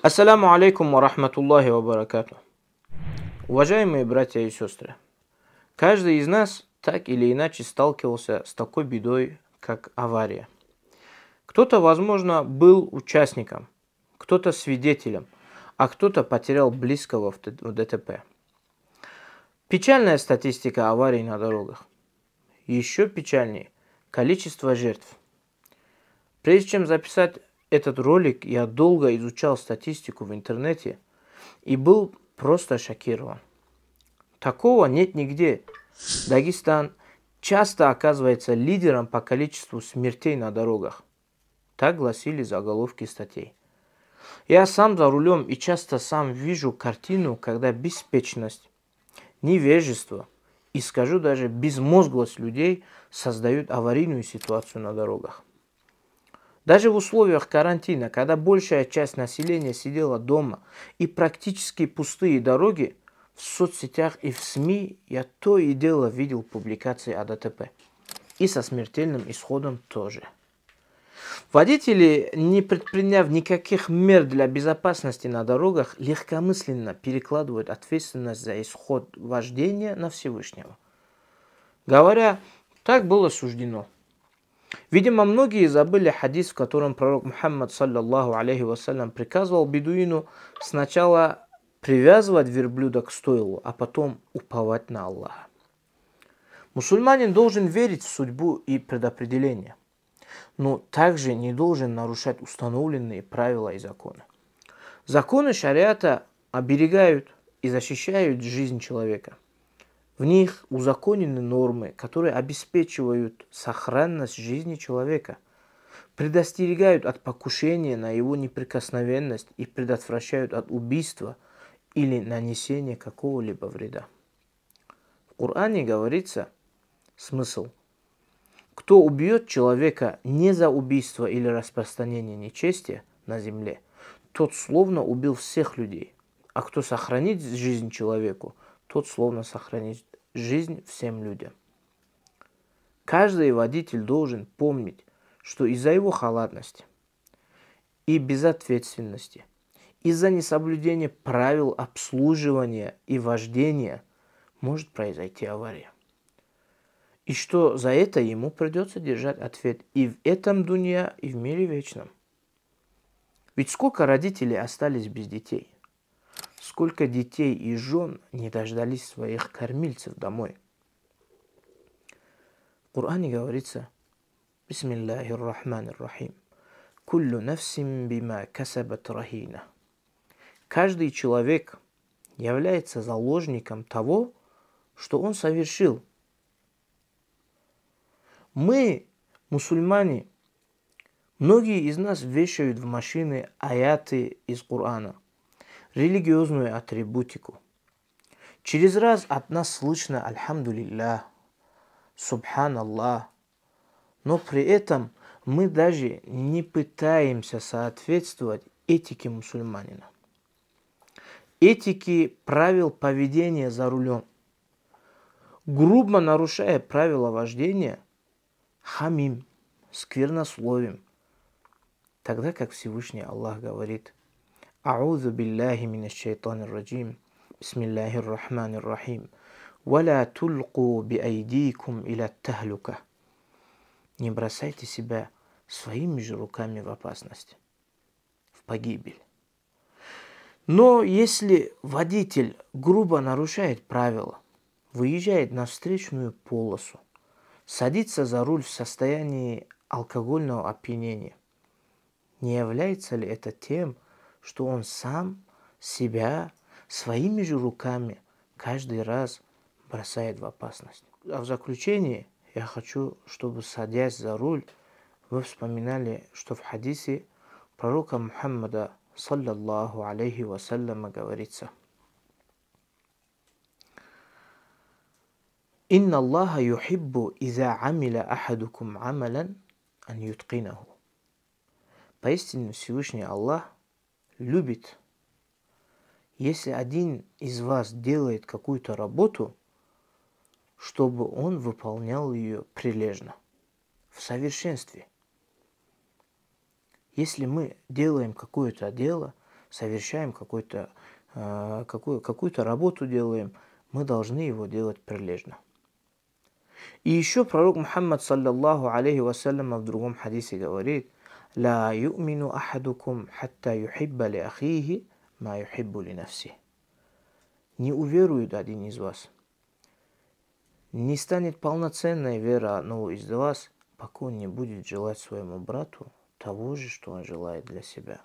Ассаламу алейкум ва рахматуллахи ва баракату. Уважаемые братья и сестры, каждый из нас так или иначе сталкивался с такой бедой, как авария. Кто-то, возможно, был участником, кто-то свидетелем, а кто-то потерял близкого в ДТП. Печальная статистика аварий на дорогах. Еще печальнее – количество жертв. Прежде чем записать этот ролик я долго изучал статистику в интернете и был просто шокирован. Такого нет нигде. Дагестан часто оказывается лидером по количеству смертей на дорогах. Так гласили заголовки статей. Я сам за рулем и часто сам вижу картину, когда беспечность, невежество и, скажу даже, безмозглость людей создают аварийную ситуацию на дорогах. Даже в условиях карантина, когда большая часть населения сидела дома и практически пустые дороги, в соцсетях и в СМИ я то и дело видел публикации о ДТП. И со смертельным исходом тоже. Водители, не предприняв никаких мер для безопасности на дорогах, легкомысленно перекладывают ответственность за исход вождения на Всевышнего. Говоря, так было суждено. Видимо, многие забыли хадис, в котором пророк Мухаммад, саллиллаху алейхи вассалям, приказывал бедуину сначала привязывать верблюда к стойлу, а потом уповать на Аллаха. Мусульманин должен верить в судьбу и предопределение, но также не должен нарушать установленные правила и законы. Законы шариата оберегают и защищают жизнь человека. В них узаконены нормы, которые обеспечивают сохранность жизни человека, предостерегают от покушения на его неприкосновенность и предотвращают от убийства или нанесения какого-либо вреда. В Коране говорится смысл. Кто убьет человека не за убийство или распространение нечестия на земле, тот словно убил всех людей. А кто сохранит жизнь человеку – тот словно сохранит жизнь всем людям. Каждый водитель должен помнить, что из-за его халатности и безответственности, из-за несоблюдения правил обслуживания и вождения может произойти авария. И что за это ему придется держать ответ и в этом дунья, и в мире вечном. Ведь сколько родителей остались без детей – Сколько детей и жен не дождались своих кормильцев домой. В Коране говорится, Бисмиллахи рахмани рахим. Куллю нафсим бима касабат рахина. Каждый человек является заложником того, что он совершил. Мы, мусульмане, многие из нас вешают в машины аяты из Корана – религиозную атрибутику. Через раз от нас слышно «Альхамдулиллах», «Субханаллах», но при этом мы даже не пытаемся соответствовать этике мусульманина. этике правил поведения за рулем. Грубо нарушая правила вождения, хамим, сквернословим. Тогда как Всевышний Аллах говорит – أعوذ بالله من الشيطان الرجيم بسم الله الرحمن الرحيم ولا تلقوا بأيديكم إلى التهلكة Не бросайте себя своими же руками в опасность, в погибель. Но если водитель грубо нарушает правила, выезжает на встречную полосу, садится за руль в состоянии алкогольного опьянения, не является ли это тем, что он сам себя своими же руками каждый раз бросает в опасность. А в заключение я хочу, чтобы, садясь за руль, вы вспоминали, что в хадисе пророка Мухаммада, саллаллаху алейхи вассаляма, говорится – "Инна الله يحب إذا عمل أحدكم عملا أن يتقنه. Поистине Всевышний Аллах любит. Если один из вас делает какую-то работу, чтобы он выполнял ее прилежно, в совершенстве. Если мы делаем какое-то дело, совершаем какую-то э, какую, какую-то работу делаем, мы должны его делать прилежно. И еще пророк Мухаммад, саллиллаху алейхи вассалям, в другом хадисе говорит – «Ля юмину ахадукум хатта юхибба ли ахихи ма юхиббу Не уверует один из вас. Не станет полноценной вера одного из вас, пока он не будет желать своему брату того же, что он желает для себя.